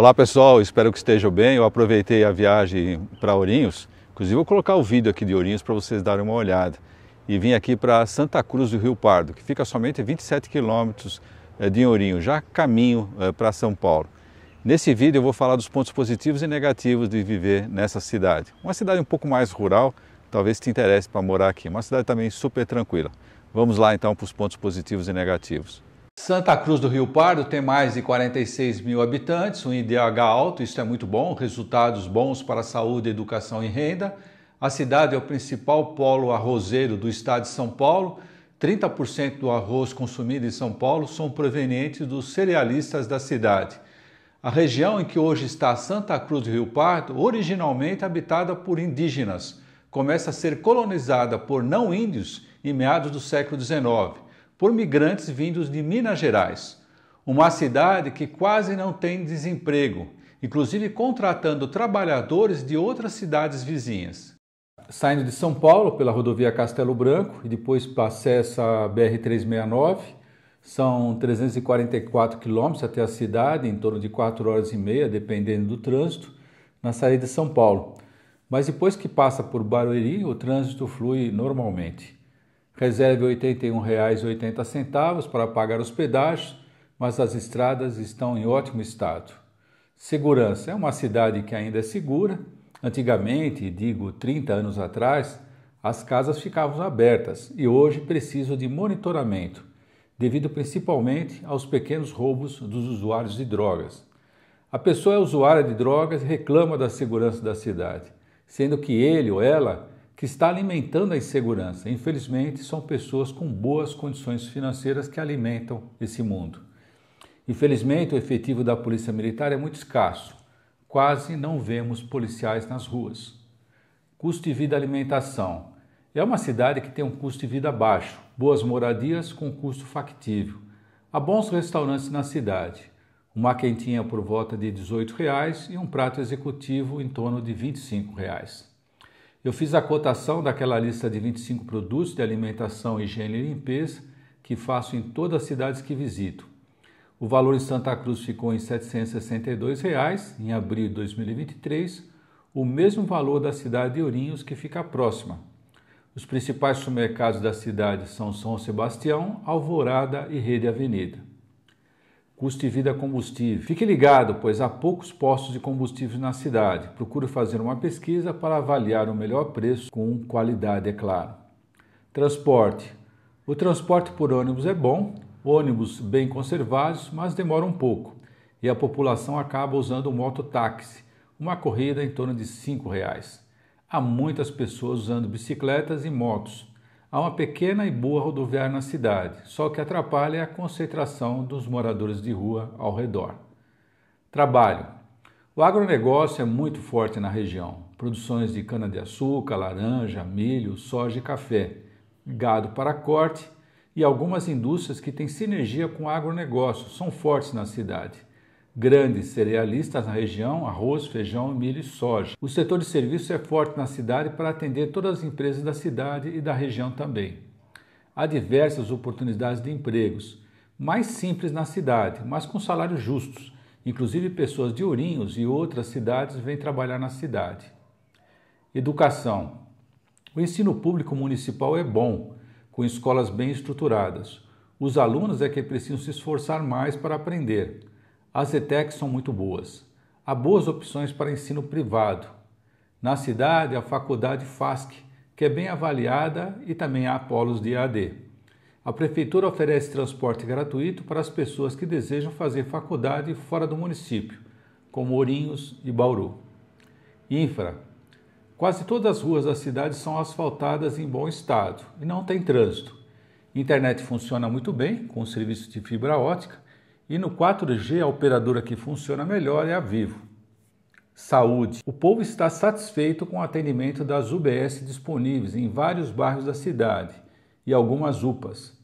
Olá pessoal, espero que estejam bem. Eu aproveitei a viagem para Ourinhos, inclusive vou colocar o vídeo aqui de Ourinhos para vocês darem uma olhada. E vim aqui para Santa Cruz do Rio Pardo, que fica somente 27 quilômetros eh, de Ourinhos, já caminho eh, para São Paulo. Nesse vídeo eu vou falar dos pontos positivos e negativos de viver nessa cidade. Uma cidade um pouco mais rural, talvez te interesse para morar aqui. Uma cidade também super tranquila. Vamos lá então para os pontos positivos e negativos. Santa Cruz do Rio Pardo tem mais de 46 mil habitantes, um IDH alto, isso é muito bom, resultados bons para a saúde, educação e renda. A cidade é o principal polo arrozeiro do estado de São Paulo. 30% do arroz consumido em São Paulo são provenientes dos cerealistas da cidade. A região em que hoje está Santa Cruz do Rio Pardo, originalmente habitada por indígenas, começa a ser colonizada por não índios em meados do século XIX por migrantes vindos de Minas Gerais, uma cidade que quase não tem desemprego, inclusive contratando trabalhadores de outras cidades vizinhas. Saindo de São Paulo pela rodovia Castelo Branco e depois acessa a BR-369, são 344 quilômetros até a cidade, em torno de 4 horas e meia, dependendo do trânsito, na saída de São Paulo. Mas depois que passa por Barueri, o trânsito flui normalmente. Reserve R$ 81,80 para pagar os pedágios, mas as estradas estão em ótimo estado. Segurança é uma cidade que ainda é segura. Antigamente, digo 30 anos atrás, as casas ficavam abertas e hoje precisam de monitoramento, devido principalmente aos pequenos roubos dos usuários de drogas. A pessoa é usuária de drogas e reclama da segurança da cidade, sendo que ele ou ela que está alimentando a insegurança. Infelizmente, são pessoas com boas condições financeiras que alimentam esse mundo. Infelizmente, o efetivo da Polícia Militar é muito escasso. Quase não vemos policiais nas ruas. Custo de vida alimentação. É uma cidade que tem um custo de vida baixo, boas moradias com custo factível. Há bons restaurantes na cidade. Uma quentinha por volta de R$ 18 reais e um prato executivo em torno de R$ 25. Reais. Eu fiz a cotação daquela lista de 25 produtos de alimentação, higiene e limpeza que faço em todas as cidades que visito. O valor em Santa Cruz ficou em R$ 762, em abril de 2023, o mesmo valor da cidade de Ourinhos, que fica próxima. Os principais supermercados da cidade são São Sebastião, Alvorada e Rede Avenida custo de vida combustível. Fique ligado, pois há poucos postos de combustíveis na cidade. Procure fazer uma pesquisa para avaliar o melhor preço com qualidade, é claro. Transporte. O transporte por ônibus é bom, ônibus bem conservados, mas demora um pouco. E a população acaba usando o mototáxi, uma corrida em torno de R$ reais. Há muitas pessoas usando bicicletas e motos Há uma pequena e boa rodoviária na cidade, só que atrapalha a concentração dos moradores de rua ao redor. Trabalho. O agronegócio é muito forte na região. Produções de cana-de-açúcar, laranja, milho, soja e café, gado para corte e algumas indústrias que têm sinergia com o agronegócio são fortes na cidade grandes cerealistas na região, arroz, feijão, milho e soja. O setor de serviços é forte na cidade para atender todas as empresas da cidade e da região também. Há diversas oportunidades de empregos, mais simples na cidade, mas com salários justos. Inclusive pessoas de Ourinhos e outras cidades vêm trabalhar na cidade. Educação. O ensino público municipal é bom, com escolas bem estruturadas. Os alunos é que precisam se esforçar mais para aprender. As ETECs são muito boas. Há boas opções para ensino privado. Na cidade, a faculdade FASC, que é bem avaliada e também há polos de AD. A prefeitura oferece transporte gratuito para as pessoas que desejam fazer faculdade fora do município, como Ourinhos e Bauru. Infra. Quase todas as ruas da cidade são asfaltadas em bom estado e não tem trânsito. Internet funciona muito bem com o serviço de fibra ótica e no 4G, a operadora que funciona melhor é a Vivo. Saúde. O povo está satisfeito com o atendimento das UBS disponíveis em vários bairros da cidade e algumas UPAs.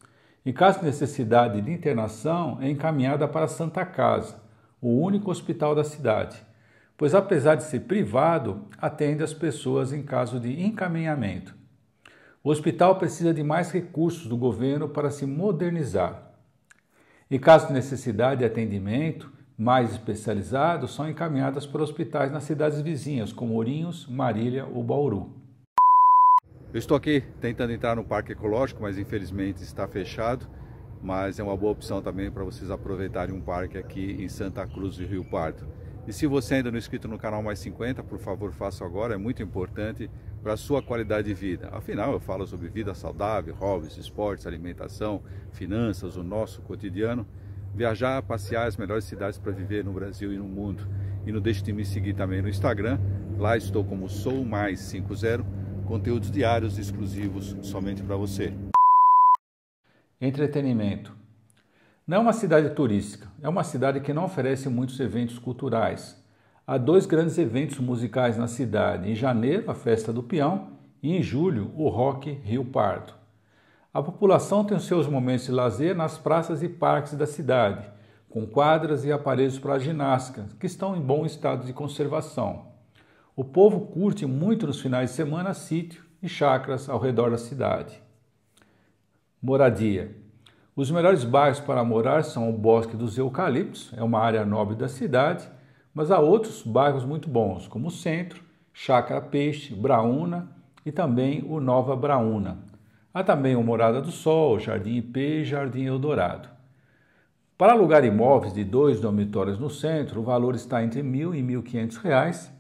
Em caso de necessidade de internação, é encaminhada para Santa Casa, o único hospital da cidade, pois apesar de ser privado, atende as pessoas em caso de encaminhamento. O hospital precisa de mais recursos do governo para se modernizar. E caso de necessidade de atendimento mais especializado, são encaminhadas para hospitais nas cidades vizinhas, como Ourinhos, Marília ou Bauru. Eu estou aqui tentando entrar no Parque Ecológico, mas infelizmente está fechado. Mas é uma boa opção também para vocês aproveitarem um parque aqui em Santa Cruz do Rio Pardo. E se você ainda não é inscrito no canal Mais 50, por favor, faça agora, é muito importante para a sua qualidade de vida. Afinal, eu falo sobre vida saudável, hobbies, esportes, alimentação, finanças, o nosso cotidiano. Viajar, passear é as melhores cidades para viver no Brasil e no mundo. E não deixe de me seguir também no Instagram, lá estou como Sou Mais 50, conteúdos diários exclusivos somente para você. Entretenimento não é uma cidade turística, é uma cidade que não oferece muitos eventos culturais. Há dois grandes eventos musicais na cidade: em janeiro, a Festa do Peão, e em julho, o Rock Rio Pardo. A população tem os seus momentos de lazer nas praças e parques da cidade, com quadras e aparelhos para ginástica, que estão em bom estado de conservação. O povo curte muito nos finais de semana sítio e chacras ao redor da cidade. Moradia: os melhores bairros para morar são o Bosque dos Eucaliptos, é uma área nobre da cidade, mas há outros bairros muito bons, como o Centro, Chácara Peixe, Braúna e também o Nova Braúna. Há também o Morada do Sol, Jardim IP e Jardim Eldorado. Para alugar imóveis de dois dormitórios no centro, o valor está entre mil e mil quinhentos reais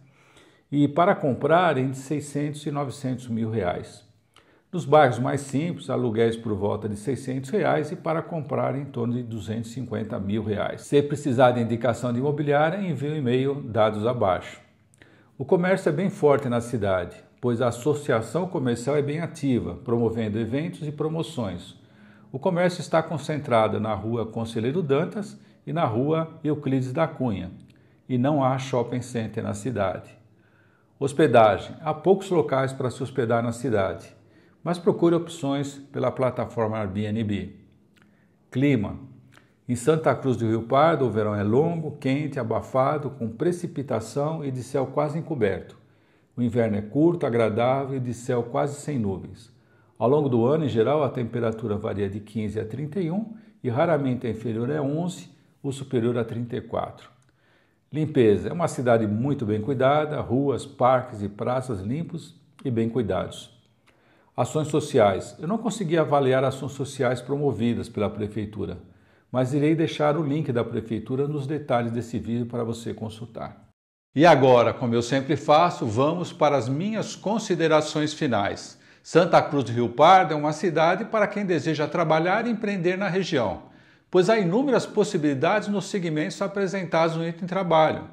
e para comprar entre 600 e novecentos mil reais. Nos bairros mais simples, aluguéis por volta de 600 reais e para comprar em torno de 250 mil reais. Se precisar de indicação de imobiliária, envie um e-mail dados abaixo. O comércio é bem forte na cidade, pois a associação comercial é bem ativa, promovendo eventos e promoções. O comércio está concentrado na rua Conselheiro Dantas e na rua Euclides da Cunha, e não há shopping center na cidade. Hospedagem: há poucos locais para se hospedar na cidade mas procure opções pela plataforma Airbnb. Clima: em Santa Cruz do Rio Pardo, o verão é longo, quente, abafado, com precipitação e de céu quase encoberto. O inverno é curto, agradável e de céu quase sem nuvens. Ao longo do ano, em geral, a temperatura varia de 15 a 31 e raramente a inferior é 11, ou superior a 34. Limpeza: é uma cidade muito bem cuidada, ruas, parques e praças limpos e bem cuidados. Ações sociais. Eu não consegui avaliar ações sociais promovidas pela prefeitura, mas irei deixar o link da prefeitura nos detalhes desse vídeo para você consultar. E agora, como eu sempre faço, vamos para as minhas considerações finais. Santa Cruz do Rio Pardo é uma cidade para quem deseja trabalhar e empreender na região, pois há inúmeras possibilidades nos segmentos apresentados no item trabalho.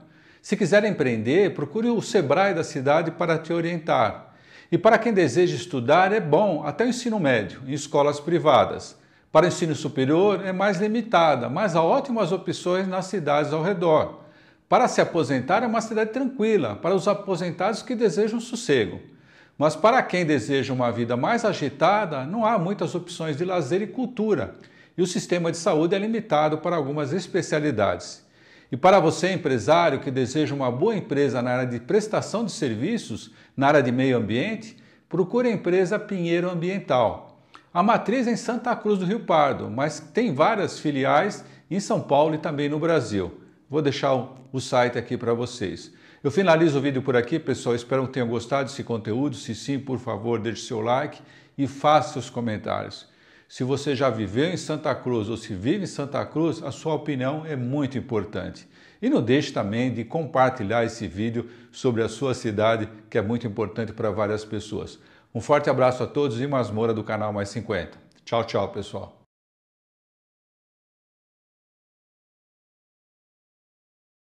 Se quiser empreender, procure o Sebrae da cidade para te orientar. E para quem deseja estudar, é bom até o ensino médio, em escolas privadas. Para o ensino superior, é mais limitada, mas há ótimas opções nas cidades ao redor. Para se aposentar, é uma cidade tranquila, para os aposentados que desejam sossego. Mas para quem deseja uma vida mais agitada, não há muitas opções de lazer e cultura, e o sistema de saúde é limitado para algumas especialidades. E para você, empresário que deseja uma boa empresa na área de prestação de serviços, na área de meio ambiente, procure a empresa Pinheiro Ambiental. A matriz é em Santa Cruz do Rio Pardo, mas tem várias filiais em São Paulo e também no Brasil. Vou deixar o site aqui para vocês. Eu finalizo o vídeo por aqui, pessoal. Espero que tenham gostado desse conteúdo. Se sim, por favor, deixe seu like e faça seus comentários. Se você já viveu em Santa Cruz ou se vive em Santa Cruz, a sua opinião é muito importante. E não deixe também de compartilhar esse vídeo sobre a sua cidade, que é muito importante para várias pessoas. Um forte abraço a todos e Masmora do canal Mais 50. Tchau, tchau, pessoal.